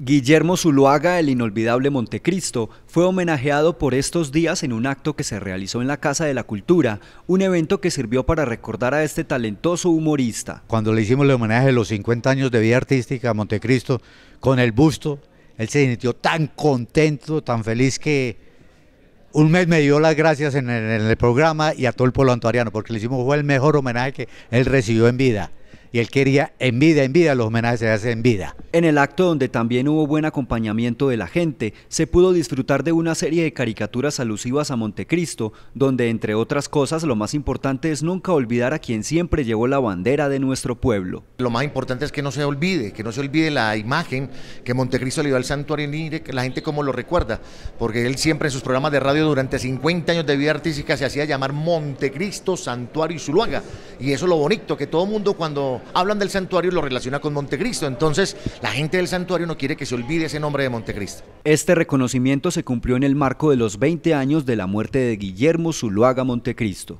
Guillermo Zuluaga, el inolvidable Montecristo, fue homenajeado por estos días en un acto que se realizó en la Casa de la Cultura, un evento que sirvió para recordar a este talentoso humorista. Cuando le hicimos el homenaje de los 50 años de vida artística a Montecristo, con el busto, él se sintió tan contento, tan feliz que un mes me dio las gracias en el, programa y a todo el pueblo antuariano, porque le hicimos fue el mejor homenaje que él recibió en vida. Y él quería en vida, en vida, los homenajes se hacen en vida. En el acto donde también hubo buen acompañamiento de la gente, se pudo disfrutar de una serie de caricaturas alusivas a Montecristo, donde entre otras cosas lo más importante es nunca olvidar a quien siempre llevó la bandera de nuestro pueblo. Lo más importante es que no se olvide, que no se olvide la imagen que Montecristo le dio al santuario que la gente como lo recuerda, porque él siempre en sus programas de radio durante 50 años de vida artística se hacía llamar Montecristo, Santuario y Zuluaga, y eso es lo bonito, que todo el mundo cuando hablan del santuario lo relaciona con Montecristo, entonces la gente del santuario no quiere que se olvide ese nombre de Montecristo. Este reconocimiento se cumplió en el marco de los 20 años de la muerte de Guillermo Zuluaga Montecristo.